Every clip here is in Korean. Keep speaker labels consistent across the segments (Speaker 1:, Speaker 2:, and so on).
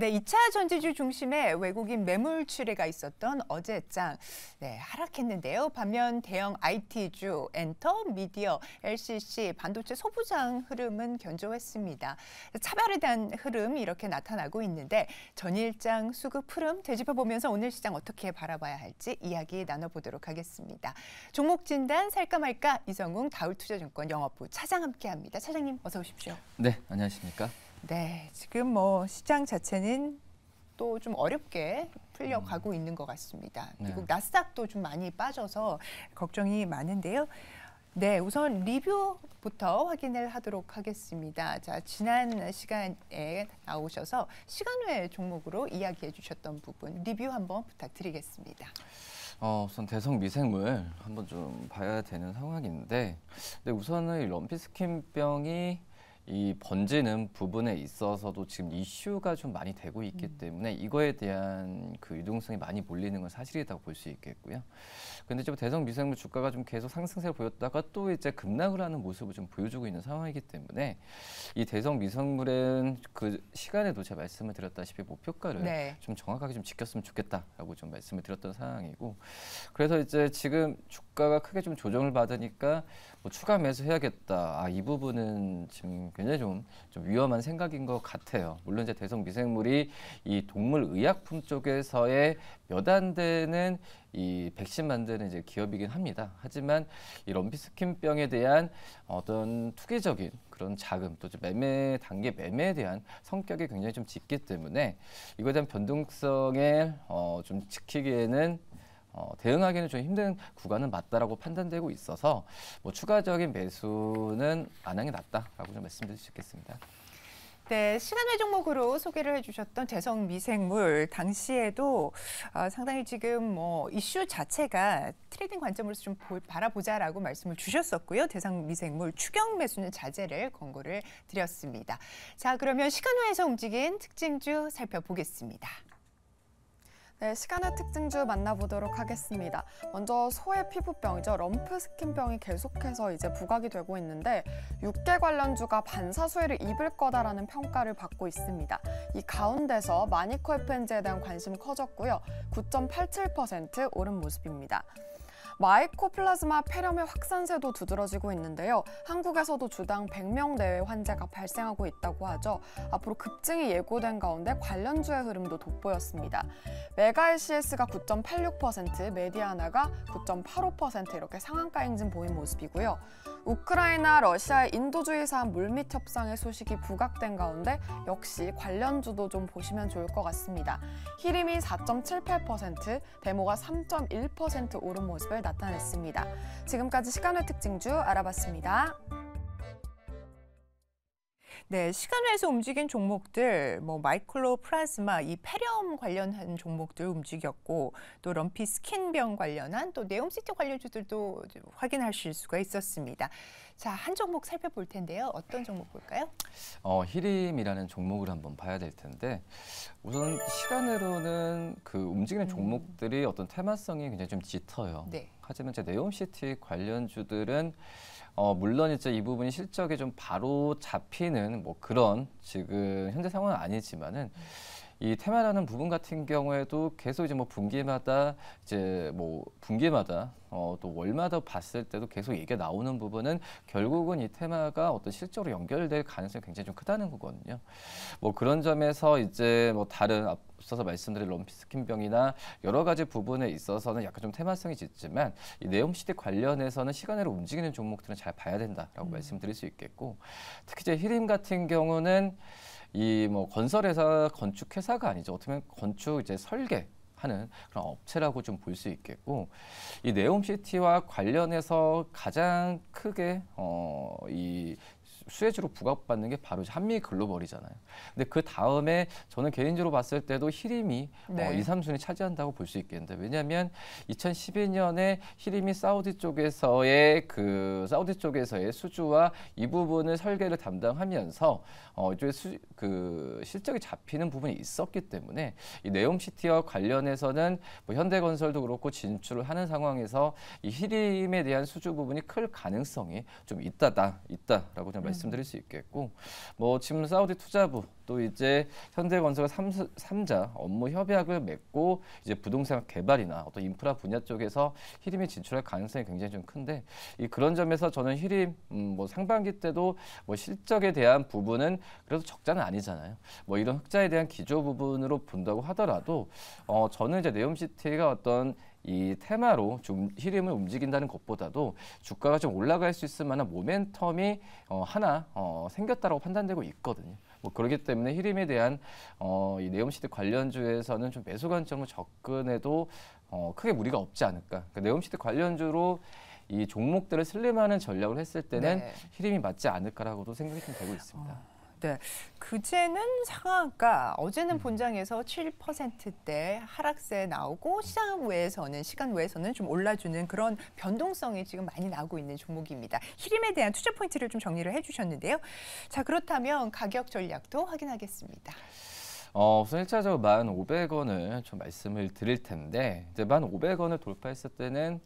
Speaker 1: 네, 2차 전지주 중심의 외국인 매물 출애가 있었던 어제장 네, 하락했는데요. 반면 대형 IT주, 엔터, 미디어, LCC, 반도체 소부장 흐름은 견조했습니다. 차별에 대한 흐름 이렇게 나타나고 있는데 전일장 수급 흐름 되짚어보면서 오늘 시장 어떻게 바라봐야 할지 이야기 나눠보도록 하겠습니다. 종목 진단 살까 말까 이성웅 다울투자증권 영업부 차장 함께합니다. 차장님 어서 오십시오.
Speaker 2: 네, 안녕하십니까.
Speaker 1: 네, 지금 뭐 시장 자체는 또 좀 어렵게 풀려가고 음. 있는 것 같습니다. 네. 미국 나스닥도 좀 많이 빠져서 걱정이 많은데요. 네, 우선 리뷰부터 확인을 하도록 하겠습니다. 자, 지난 시간에 나오셔서 시간 외 종목으로 이야기해 주셨던 부분 리뷰 한번 부탁드리겠습니다.
Speaker 2: 어, 우선 대성 미생물 한번 좀 봐야 되는 상황인데 근데 우선은 럼피스킨병이 이 번지는 부분에 있어서도 지금 이슈가 좀 많이 되고 있기 음. 때문에 이거에 대한 그 유동성이 많이 몰리는 건 사실이라고 볼 수 있겠고요. 근데 지금 대성 미생물 주가가 좀 계속 상승세를 보였다가 또 이제 급락을 하는 모습을 좀 보여주고 있는 상황이기 때문에 이 대성 미생물은 그 시간에도 제가 말씀을 드렸다시피 목표가를 네. 좀 정확하게 좀 지켰으면 좋겠다라고 좀 말씀을 드렸던 상황이고 그래서 이제 지금 주가가 크게 좀 조정을 받으니까 뭐 추가 매수해야겠다. 아, 이 부분은 지금 굉장히 좀, 좀 위험한 생각인 것 같아요. 물론 이제 대성 미생물이 이 동물 의약품 쪽에서의 몇 안 되는 이 백신 만드는 이제 기업이긴 합니다. 하지만 이 럼피스킨병에 대한 어떤 투기적인 그런 자금 또 매매 단계 매매에 대한 성격이 굉장히 좀 짙기 때문에 이거에 대한 변동성에 어, 좀 지키기에는 어, 대응하기는 좀 힘든 구간은 맞다라고 판단되고 있어서 뭐 추가적인 매수는 안 하는 게 낫다라고 좀 말씀드릴 수 있겠습니다.
Speaker 1: 네, 시간외 종목으로 소개를 해주셨던 재성 미생물 당시에도 어, 상당히 지금 뭐 이슈 자체가 트레이딩 관점으로서 좀 보, 바라보자라고 말씀을 주셨었고요. 대상 미생물 추경 매수는 자제를 권고를 드렸습니다. 자, 그러면 시간외에서 움직인 특징주
Speaker 3: 살펴보겠습니다. 네, 시간의 특징주 만나보도록 하겠습니다. 먼저 소의 피부병이죠. 럼프 스킨병이 계속해서 이제 부각이 되고 있는데 육계 관련주가 반사수혜를 입을 거다라는 평가를 받고 있습니다. 이 가운데서 마니코 f n 에 대한 관심이 커졌고요. 9.87% 오른 모습입니다. 마이코플라즈마 폐렴의 확산세도 두드러지고 있는데요. 한국에서도 주당 100명 내외 환자가 발생하고 있다고 하죠. 앞으로 급증이 예고된 가운데 관련주의 흐름도 돋보였습니다. 메가LCS가 9.86%, 메디아나가 9.85% 이렇게 상한가 행진 보인 모습이고요. 우크라이나 러시아의 인도주의 사 물밑 협상의 소식이 부각된 가운데 역시 관련주도 좀 보시면 좋을 것 같습니다. 히림이 4.78%, 데모가 3.1% 오른 모습을 나타냈습니다. 지금까지 시간외 특징주 알아봤습니다.
Speaker 1: 네, 시간에서 외 움직인 종목들, 뭐 마이클로 플라즈마, 이 폐렴 관련한 종목들 움직였고 또 럼피 스킨병 관련한 또 네옴시티 관련주들도 확인하실 수가 있었습니다. 자, 한 종목 살펴볼 텐데요. 어떤 종목 볼까요?
Speaker 2: 어, 히림이라는 종목을 한번 봐야 될 텐데 우선 시간으로는 그 움직이는 음. 종목들이 어떤 테마성이 굉장히 좀 짙어요. 네. 하지만 이제 네옴시티 관련주들은 어, 물론 이제 이 부분이 실적이 좀 바로 잡히는 뭐 그런 지금 현재 상황은 아니지만은 음. 이 테마라는 부분 같은 경우에도 계속 이제 뭐 분기마다 이제 뭐 분기마다 어, 또 월마다 봤을 때도 계속 얘기가 나오는 부분은 결국은 이 테마가 어떤 실제로 연결될 가능성이 굉장히 좀 크다는 거거든요. 뭐 그런 점에서 이제 뭐 다른 앞서서 말씀드린 럼피스킨병이나 여러 가지 부분에 있어서는 약간 좀 테마성이 짙지만 이 내용 시대 관련해서는 시간으로 움직이는 종목들은 잘 봐야 된다라고 음. 말씀드릴 수 있겠고 특히 이제 히림 같은 경우는 이뭐 건설회사, 건축회사가 아니죠. 어떻게 보면 건축 이제 설계 하는 그런 업체라고 좀 볼 수 있겠고 이 네옴시티와 관련해서 가장 크게 어, 이 수혜주로 부각받는 게 바로 한미 글로벌이잖아요. 근데 그 다음에 저는 개인적으로 봤을 때도 히림이 어, 네. 어, 2, 3순위 차지한다고 볼 수 있겠는데 왜냐하면 2012년에 히림이 사우디 쪽에서의 그 사우디 쪽에서의 수주와 이 부분을 설계를 담당하면서 어, 이쪽에 수, 그 실적이 잡히는 부분이 있었기 때문에 이 네옴시티와 관련해서는 뭐 현대건설도 그렇고 진출을 하는 상황에서 이 히림에 대한 수주 부분이 클 가능성이 좀 있다다 있다라고 좀 음. 말씀드릴 수 있겠고 뭐 지금 사우디 투자부 또 이제 현대건설 3자 업무 협약을 맺고 이제 부동산 개발이나 어떤 인프라 분야 쪽에서 히림이 진출할 가능성이 굉장히 좀 큰데 이 그런 점에서 저는 히림 음, 뭐 상반기 때도 뭐 실적에 대한 부분은 그래도 적자는 아니잖아요. 뭐 이런 흑자에 대한 기조 부분으로 본다고 하더라도 어 저는 이제 네옴시티가 어떤 이 테마로 좀 흐름을 움직인다는 것보다도 주가가 좀 올라갈 수 있을 만한 모멘텀이 어, 하나 어, 생겼다라고 판단되고 있거든요. 뭐 그렇기 때문에 히림에 대한 어, 이 네옴시드 관련주에서는 좀 매수 관점으로 접근해도 어, 크게 무리가 없지 않을까. 그러니까 네옴시드 관련주로 이 종목들을 슬림하는 전략을 했을 때는 네. 히림이 맞지 않을까라고도 생각이 좀 되고 있습니다. 어.
Speaker 1: 네. 그제는 상한가, 어제는 음. 본장에서 7%대 하락세 나오고 시장 외에서는 시간 외에서는 좀 올라주는 그런 변동성이 지금 많이 나오고 있는 종목입니다. 히림에 대한 투자 포인트를 좀 정리를 해주셨는데요. 자 그렇다면 가격 전략도 확인하겠습니다.
Speaker 2: 어, 우선 1차적으로 1,500원을 좀 말씀을 드릴 텐데 이제 1,500원을 돌파했을 때는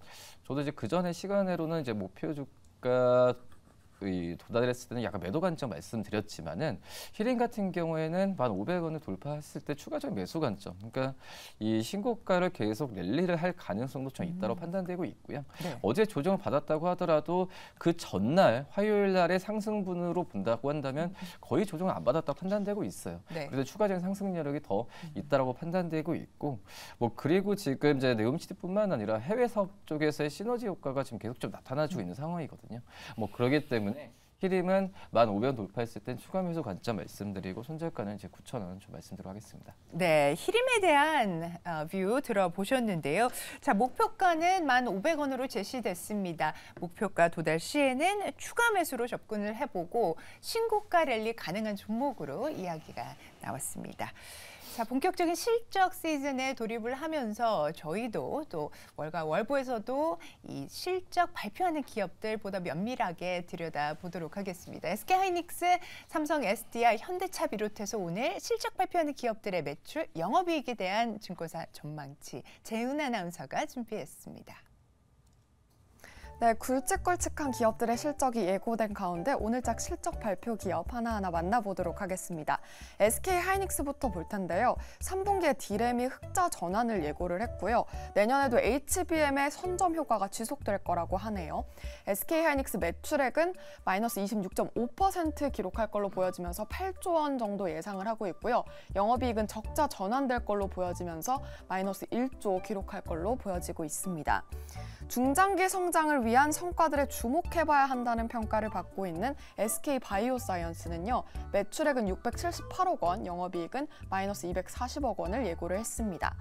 Speaker 2: 저도 이제 그 전에 시간으로는 이제 목표 주가 그 이 도달했을 때는 약간 매도 관점 말씀드렸지만은 힐링 같은 경우에는 만 오백 원을 돌파했을 때 추가적 인 매수 관점 그러니까 이 신고가를 계속 랠리를 할 가능성도 좀 있다고 음. 판단되고 있고요. 네. 어제 조정을 받았다고 하더라도 그 전날 화요일 날에 상승분으로 본다고 한다면 거의 조정을 안 받았다고 판단되고 있어요. 네. 그래서 추가적인 상승 여력이 더 음. 있다라고 음. 판단되고 있고 뭐 그리고 지금 이제 내옴시티뿐만 아니라 해외 사업 쪽에서의 시너지 효과가 지금 계속 좀 나타나주고 음. 있는 상황이거든요. 뭐 그러기 때문에 때문에 키림은 1,500원 돌파했을 땐 추가 매수 관점 말씀드리고 손절가는 이제 9,000원 좀 말씀드리도록 하겠습니다.
Speaker 1: 네, 히림에 대한 어, 뷰 들어보셨는데요. 자, 목표가는 1,500원으로 제시됐습니다. 목표가 도달 시에는 추가 매수로 접근을 해보고 신고가 랠리 가능한 종목으로 이야기가 나왔습니다. 자, 본격적인 실적 시즌에 돌입을 하면서 저희도 또 월가 월보에서도 이 실적 발표하는 기업들보다 면밀하게 들여다보도록 하겠습니다. SK하이닉스, 삼성 SDI, 현대차 비롯해서 오늘 실적 발표하는 기업들의 매출, 영업이익에 대한 증권사 전망치, 재은 아나운서가 준비했습니다.
Speaker 3: 네, 굵직굵직한 기업들의 실적이 예고된 가운데 오늘짝 실적 발표 기업 하나하나 만나보도록 하겠습니다. SK 하이닉스부터 볼 텐데요. 3분기에 디램이 흑자 전환을 예고를 했고요. 내년에도 HBM의 선점 효과가 지속될 거라고 하네요. SK 하이닉스 매출액은 마이너스 26.5% 기록할 걸로 보여지면서 8조 원 정도 예상을 하고 있고요. 영업이익은 적자 전환될 걸로 보여지면서 마이너스 1조 기록할 걸로 보여지고 있습니다. 중장기 성장을 위해 위한 성과들에 주목해봐야 한다는 평가를 받고 있는 SK 바이오사이언스는요. 매출액은 678억 원, 영업이익은 마이너스 240억 원을 예고를 했습니다.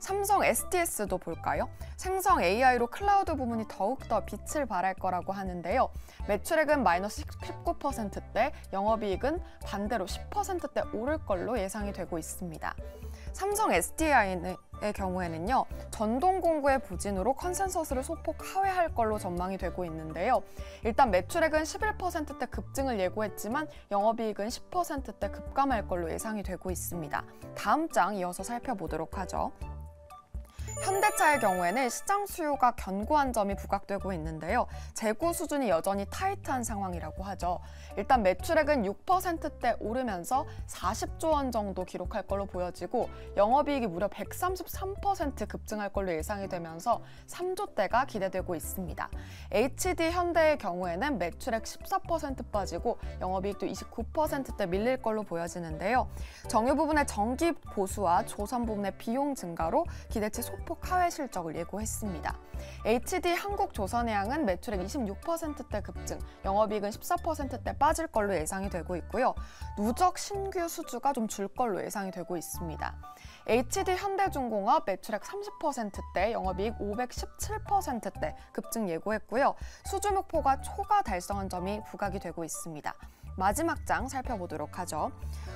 Speaker 3: 삼성 STS도 볼까요? 생성 AI로 클라우드 부문이 더욱더 빛을 발할 거라고 하는데요. 매출액은 마이너스 19%대, 영업이익은 반대로 10%대 오를 걸로 예상이 되고 있습니다. 삼성 SDI는 의 경우에는요 전동 공구의 부진으로 컨센서스를 소폭 하회할 걸로 전망이 되고 있는데요. 일단 매출액은 11%대 급증을 예고했지만 영업이익은 10%대 급감할 걸로 예상이 되고 있습니다. 다음 장 이어서 살펴보도록 하죠. 현대차의 경우에는 시장 수요가 견고한 점이 부각되고 있는데요. 재고 수준이 여전히 타이트한 상황이라고 하죠. 일단 매출액은 6%대 오르면서 40조 원 정도 기록할 걸로 보여지고 영업이익이 무려 133% 급증할 걸로 예상이 되면서 3조대가 기대되고 있습니다. HD 현대의 경우에는 매출액 14% 빠지고 영업이익도 29%대 밀릴 걸로 보여지는데요. 정유 부분의 정기 보수와 조선 부분의 비용 증가로 기대치 소폭 소폭 하회 실적을 예고했습니다. HD 한국조선해양은 매출액 26%대 급증, 영업이익은 14%대 빠질 걸로 예상이 되고 있고요. 누적 신규 수주가 좀 줄 걸로 예상이 되고 있습니다. HD 현대중공업 매출액 30%대, 영업이익 517%대 급증 예고했고요. 수주 목표가 초과 달성한 점이 부각이 되고 있습니다. 마지막 장 살펴보도록 하죠.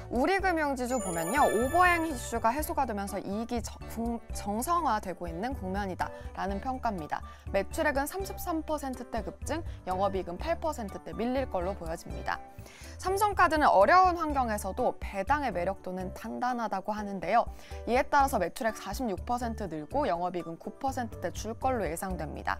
Speaker 3: 우리금융지주 보면요. 오버행 이슈가 해소가 되면서 이익이 정상화되고 있는 국면이다라는 평가입니다. 매출액은 33%대 급증, 영업이익은 8%대 밀릴 걸로 보여집니다. 삼성카드는 어려운 환경에서도 배당의 매력도는 단단하다고 하는데요. 이에 따라서 매출액 46% 늘고 영업이익은 9%대 줄 걸로 예상됩니다.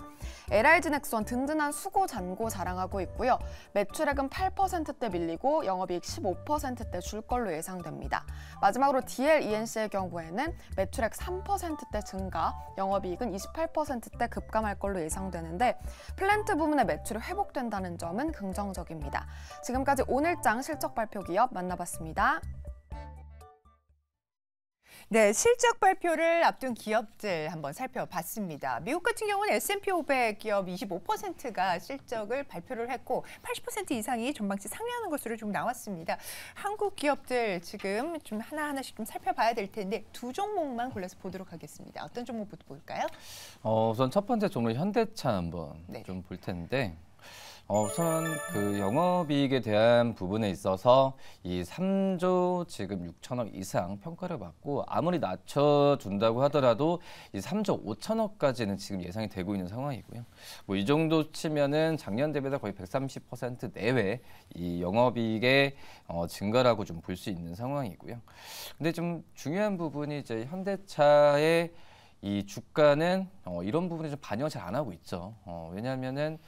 Speaker 3: LIG넥스원 든든한 수고 잔고 자랑하고 있고요. 매출액은 8%대 밀리고 영업이익 15%대 줄 걸로 예상됩니다. 마지막으로 DLENC의 경우에는 매출액 3%대 증가, 영업이익은 28%대 급감할 걸로 예상되는데 플랜트 부문의 매출이 회복된다는 점은 긍정적입니다. 지금까지 오늘 8장 실적 발표 기업 만나봤습니다.
Speaker 1: 네, 실적 발표를 앞둔 기업들 한번 살펴봤습니다. 미국 같은 경우는 S&P 500 기업 25%가 실적을 발표를 했고 80% 이상이 전망치 상회하는 것으로 좀 나왔습니다. 한국 기업들 지금 좀 하나하나씩 좀 살펴봐야 될 텐데 두 종목만 골라서 보도록 하겠습니다. 어떤 종목부터 볼까요?
Speaker 2: 어, 우선 첫 번째 종목 현대차 한번 네. 좀볼 텐데 어, 우선 그 영업이익에 대한 부분에 있어서 이 3조 지금 6천억 이상 평가를 받고 아무리 낮춰준다고 하더라도 이 3조 5천억까지는 지금 예상이 되고 있는 상황이고요. 뭐 이 정도 치면은 작년 대비해서 거의 130% 내외 이 영업이익의 어, 증가라고 좀 볼 수 있는 상황이고요. 근데 좀 중요한 부분이 이제 현대차의 이 주가는 어, 이런 부분에좀 반영 을잘 안 하고 있죠. 어, 왜냐하면은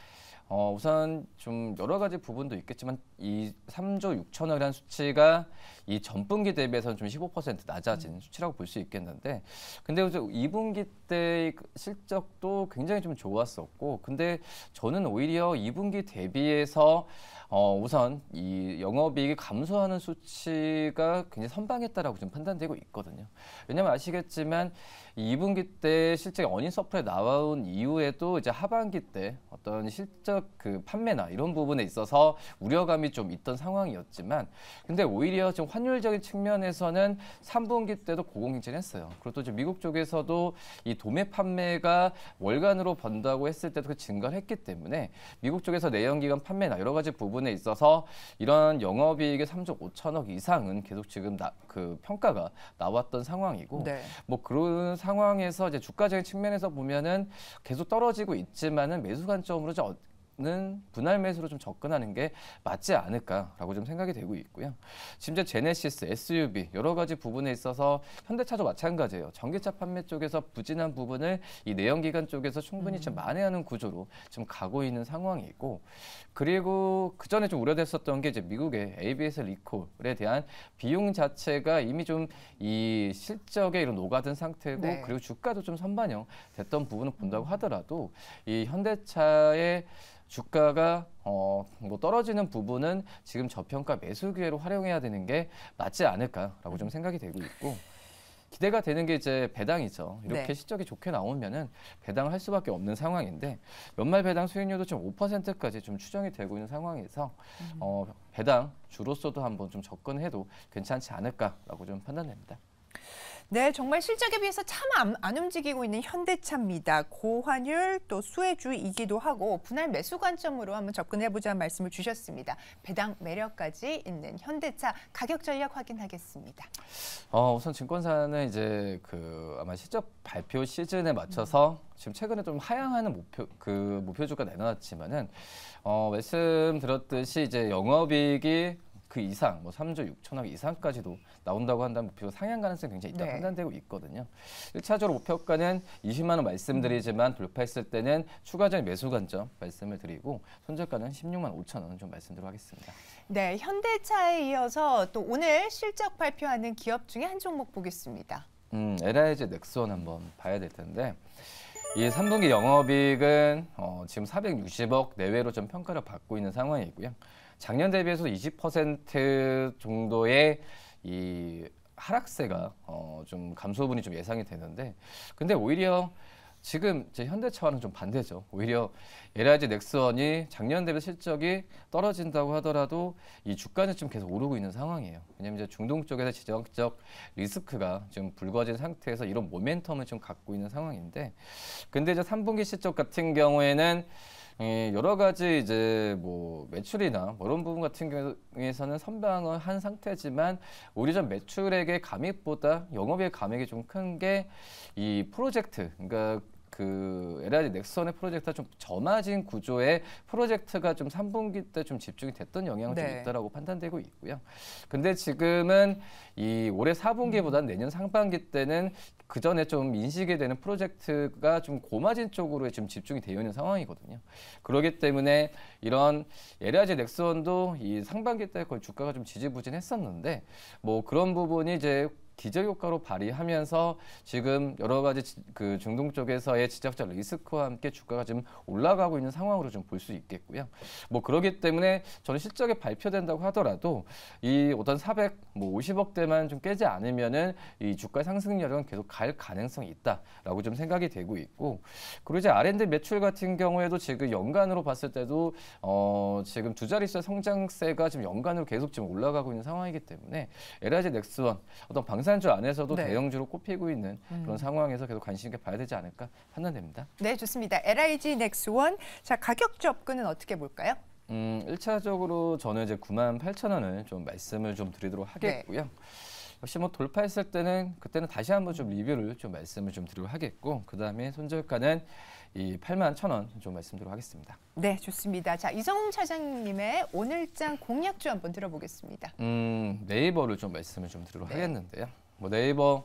Speaker 2: 어, 우선 좀 여러 가지 부분도 있겠지만 이 3조 6천억이라는 수치가 이 전분기 대비해서는 좀15% 낮아진 음. 수치라고 볼 수 있겠는데 근데 이제 2분기 때 그 실적도 굉장히 좀 좋았었고 근데 저는 오히려 2분기 대비해서 어, 우선 이 영업이익이 감소하는 수치가 굉장히 선방했다라고 지금 판단되고 있거든요. 왜냐하면 아시겠지만 2분기 때 실제 어닝 서플에 나온 이후에도 이제 하반기 때 어떤 실적 그 판매나 이런 부분에 있어서 우려감이 좀 있던 상황이었지만 근데 오히려 지금 환율적인 측면에서는 3분기 때도 고공행진했어요. 그리고 또 미국 쪽에서도 이 도매 판매가 월간으로 번다고 했을 때도 그 증가를 했기 때문에 미국 쪽에서 내연기관 판매나 여러 가지 부분 부분에 있어서 이런 영업이익의 3조 5천억 이상은 계속 지금 나, 그 평가가 나왔던 상황이고 네. 뭐 그런 상황에서 이제 주가적인 측면에서 보면은 계속 떨어지고 있지만은 매수 관점으로 는 분할 매수로 좀 접근하는 게 맞지 않을까라고 좀 생각이 되고 있고요. 심지어 제네시스, SUV 여러 가지 부분에 있어서 현대차도 마찬가지예요. 전기차 판매 쪽에서 부진한 부분을 이 내연기관 쪽에서 충분히 좀 음. 만회하는 구조로 좀 가고 있는 상황이고 그리고 그 전에 좀 우려됐었던 게 이제 미국의 ABS 리콜에 대한 비용 자체가 이미 좀 이 실적에 이런 녹아든 상태고 네. 그리고 주가도 좀 선반영 됐던 부분을 본다고 음. 하더라도 이 현대차의 주가가 어, 뭐 떨어지는 부분은 지금 저평가 매수 기회로 활용해야 되는 게 맞지 않을까라고 좀 생각이 되고 있고 기대가 되는 게 이제 배당이죠. 이렇게 네. 실적이 좋게 나오면은 배당할 을 수밖에 없는 상황인데 연말 배당 수익률도 좀 5%까지 좀 추정이 되고 있는 상황에서 음. 어, 배당 주로서도 한번 좀 접근해도 괜찮지 않을까라고 좀 판단됩니다.
Speaker 1: 네, 정말 실적에 비해서 참 안 움직이고 있는 현대차입니다. 고환율 또 수혜주이기도 하고 분할 매수 관점으로 한번 접근해보자는 말씀을 주셨습니다. 배당 매력까지 있는 현대차 가격 전략 확인하겠습니다.
Speaker 2: 어, 우선 증권사는 이제 그 아마 실적 발표 시즌에 맞춰서 음. 지금 최근에 좀 하향하는 목표 그 목표주가 내놨지만은 어, 말씀드렸듯이 이제 영업이익이 그 이상 뭐 3조 6천억 이상까지도 나온다고 한다면 목표 상향 가능성이 굉장히 있다고 네. 판단되고 있거든요. 1차적으로 목표가는 20만 원 말씀드리지만 돌파했을 때는 추가적인 매수 관점 말씀을 드리고 손절가는 16만 5천 원좀 말씀드리도 하겠습니다.
Speaker 1: 네, 현대차에 이어서 또 오늘 실적 발표하는 기업 중에 한 종목 보겠습니다.
Speaker 2: 음, LIG 넥슨 한번 봐야 될 텐데 이 3분기 영업이익은 어, 지금 460억 내외로 좀 평가를 받고 있는 상황이고요. 작년 대비해서 20% 정도의 이 하락세가 어, 좀 감소분이 좀 예상이 되는데 근데 오히려 지금 제 현대차와는 좀 반대죠. 오히려 LIG 넥스원이 작년 대비 실적이 떨어진다고 하더라도 이 주가는 지금 계속 오르고 있는 상황이에요. 왜냐하면 이제 중동 쪽에서 지정적 리스크가 지금 불거진 상태에서 이런 모멘텀을 좀 갖고 있는 상황인데, 근데 이제 3분기 실적 같은 경우에는 예, 여러 가지 이제 뭐 매출이나 뭐 이런 부분 같은 경우에서는 선방을 한 상태지만 우리전 매출액의 감익보다 영업의 감액이 좀 큰 게 이 프로젝트 그러니까 그 LRD 넥슨의 프로젝트가 좀 점화진 구조의 프로젝트가 좀 3분기 때 좀 집중이 됐던 영향이 네. 좀 있다라고 판단되고 있고요. 근데 지금은 이 올해 4분기보다는 내년 상반기 때는 그 전에 좀 인식이 되는 프로젝트가 좀 고마진 쪽으로 지금 집중이 되어 있는 상황이거든요. 그러기 때문에 이런 LRG 넥슨도 스이 상반기 때 거의 주가가 좀 지지부진했었는데 뭐 그런 부분이 이제 기저 효과로 발휘하면서 지금 여러 가지 그 중동 쪽에서의 지적자 리스크와 함께 주가가 지금 올라가고 있는 상황으로 좀 볼 수 있겠고요. 뭐 그러기 때문에 저는 실적이 발표된다고 하더라도 이 어떤 4 50억대만 뭐 좀 깨지 않으면은 이 주가 상승률은 계속 갈 가능성이 있다라고 좀 생각이 되고 있고 그리고 이제 R&D 매출 같은 경우에도 지금 연간으로 봤을 때도 어 지금 두 자릿수 성장세가 지금 연간으로 계속 지금 올라가고 있는 상황이기 때문에 에 l 지 넥스원 어떤 방 경산주 안에서도 네. 대형주로 꼽히고 있는 음. 그런 상황에서 계속 관심 있게 봐야 되지 않을까 판단됩니다.
Speaker 1: 네, 좋습니다. LIG 넥스원. 자, 가격 접근은 어떻게 볼까요?
Speaker 2: 음, 1차적으로 저는 이제 9만 8천 원을 좀 말씀을 좀 드리도록 하겠고요. 네. 역시 뭐 돌파했을 때는 그때는 다시 한번 좀 리뷰를 좀 말씀을 좀 드리고 하겠고 그 다음에 손절가는 이 8만 1 0원좀 말씀드리도록 하겠습니다.
Speaker 1: 네, 좋습니다. 자, 이성훈 차장님의 오늘장 공략주 한번 들어보겠습니다.
Speaker 2: 음, 네이버를 좀 말씀을 좀드리도 네. 하겠는데요. 뭐 네이버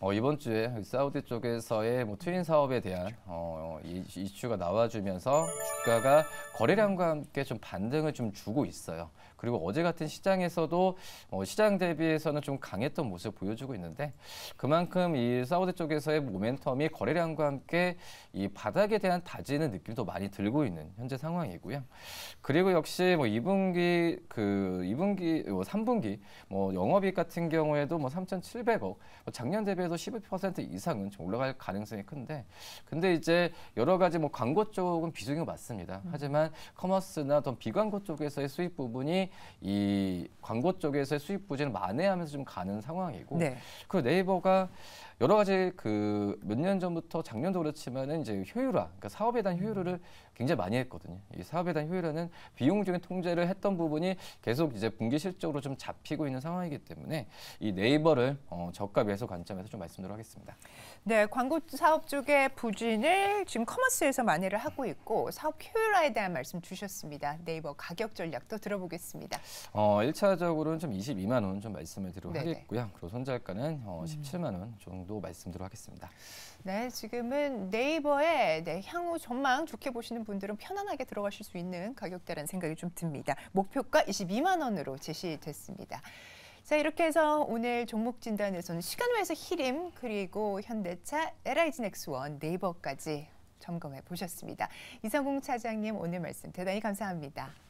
Speaker 2: 어, 이번 주에 사우디 쪽에서의 뭐 트윈 사업에 대한 어, 이, 이슈가 나와주면서 주가가 거래량과 함께 좀 반등을 좀 주고 있어요. 그리고 어제 같은 시장에서도 어, 시장 대비해서는 좀 강했던 모습 을 보여주고 있는데 그만큼 이 사우디 쪽에서의 모멘텀이 거래량과 함께 이 바닥에 대한 다지는 느낌도 많이 들고 있는 현재 상황이고요. 그리고 역시 뭐 2분기 그 2분기 뭐 어, 3분기 뭐 영업이익 같은 경우에도 뭐 3,700억 뭐 작년 대비해서 12% 이상은 좀 올라갈 가능성이 큰데 근데 이제 여러 가지 뭐 광고 쪽은 비중이 맞습니다. 하지만 커머스나 어떤 비광고 쪽에서의 수익 부분이 이 광고 쪽에서의 수입 부진을 만회하면서 좀 가는 상황이고 네. 그 네이버가 여러 가지 그 몇 년 전부터 작년도 그렇지만은 이제 효율화, 그러니까 사업에 대한 효율을 굉장히 많이 했거든요. 이 사업에 대한 효율화는 비용적인 통제를 했던 부분이 계속 이제 분기 실적으로 좀 잡히고 있는 상황이기 때문에 이 네이버를 어, 저가 매수 관점에서 좀 말씀드리도록 하겠습니다.
Speaker 1: 네, 광고 사업 쪽의 부진을 지금 커머스에서 만회를 하고 있고 사업 효율화에 대한 말씀 주셨습니다. 네이버 가격 전략도 들어보겠습니다.
Speaker 2: 어, 1차적으로는 좀 22만 원 좀 말씀을 드리도록 하겠고요. 그리고 손절가는 어, 17만 음. 원 정도 말씀드리도록 하겠습니다.
Speaker 1: 네, 지금은 네이버에 네, 향후 전망 좋게 보시는 분들은 편안하게 들어가실 수 있는 가격대라는 생각이 좀 듭니다. 목표가 22만 원으로 제시됐습니다. 자 이렇게 해서 오늘 종목 진단에서는 시간외에서 히림 그리고 현대차, LIG 넥스원, 네이버까지 점검해 보셨습니다. 이성공 차장님 오늘 말씀 대단히 감사합니다.